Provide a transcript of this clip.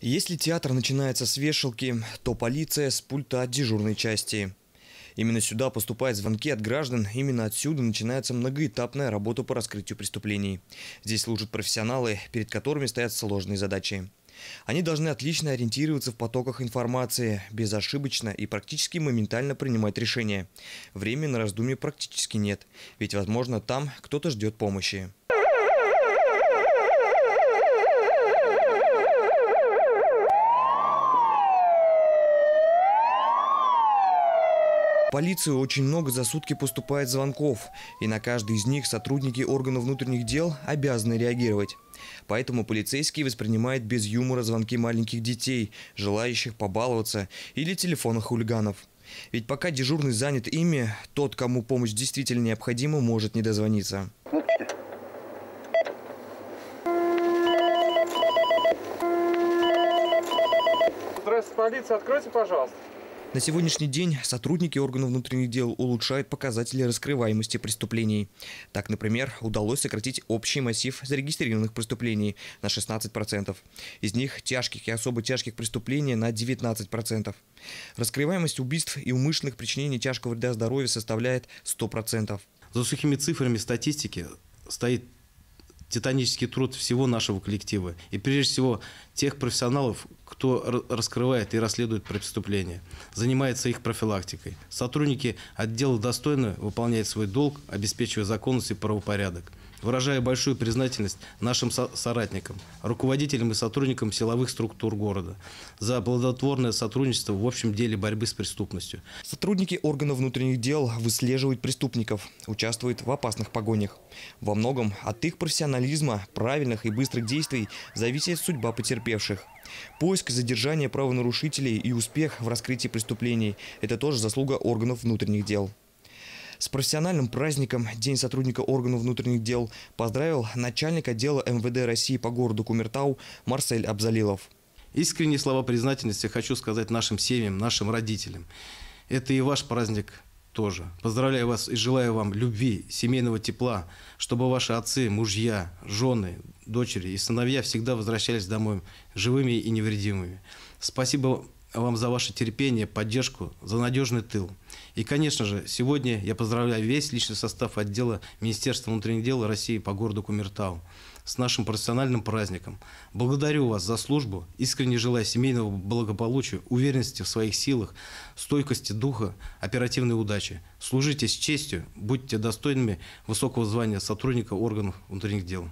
Если театр начинается с вешалки, то полиция с пульта от дежурной части. Именно сюда поступают звонки от граждан, именно отсюда начинается многоэтапная работа по раскрытию преступлений. Здесь служат профессионалы, перед которыми стоят сложные задачи. Они должны отлично ориентироваться в потоках информации, безошибочно и практически моментально принимать решения. Времени на раздумье практически нет, ведь, возможно, там кто-то ждет помощи. Полицию очень много за сутки поступает звонков, и на каждый из них сотрудники органов внутренних дел обязаны реагировать. Поэтому полицейский воспринимает без юмора звонки маленьких детей, желающих побаловаться, или телефонах хулиганов. Ведь пока дежурный занят ими, тот, кому помощь действительно необходима, может не дозвониться. Здравствуйте, полиция, откройте, пожалуйста. На сегодняшний день сотрудники органов внутренних дел улучшают показатели раскрываемости преступлений. Так, например, удалось сократить общий массив зарегистрированных преступлений на 16%. Из них тяжких и особо тяжких преступлений на 19%. Раскрываемость убийств и умышленных причинений тяжкого вреда здоровью составляет 100%. За сухими цифрами статистики стоит титанический труд всего нашего коллектива и прежде всего тех профессионалов, кто раскрывает и расследует преступления, занимается их профилактикой. Сотрудники отдела достойно выполняют свой долг, обеспечивая законность и правопорядок выражая большую признательность нашим соратникам, руководителям и сотрудникам силовых структур города за плодотворное сотрудничество в общем деле борьбы с преступностью. Сотрудники органов внутренних дел выслеживают преступников, участвуют в опасных погонях. Во многом от их профессионализма, правильных и быстрых действий зависит судьба потерпевших. Поиск, задержание правонарушителей и успех в раскрытии преступлений – это тоже заслуга органов внутренних дел. С профессиональным праздником День сотрудника органов внутренних дел поздравил начальник отдела МВД России по городу Кумертау Марсель Абзалилов. Искренние слова признательности хочу сказать нашим семьям, нашим родителям. Это и ваш праздник тоже. Поздравляю вас и желаю вам любви, семейного тепла, чтобы ваши отцы, мужья, жены, дочери и сыновья всегда возвращались домой живыми и невредимыми. Спасибо вам за ваше терпение, поддержку, за надежный тыл. И, конечно же, сегодня я поздравляю весь личный состав отдела Министерства внутренних дел России по городу Кумертау с нашим профессиональным праздником. Благодарю вас за службу, искренне желаю семейного благополучия, уверенности в своих силах, стойкости духа, оперативной удачи. Служите с честью, будьте достойными высокого звания сотрудника органов внутренних дел.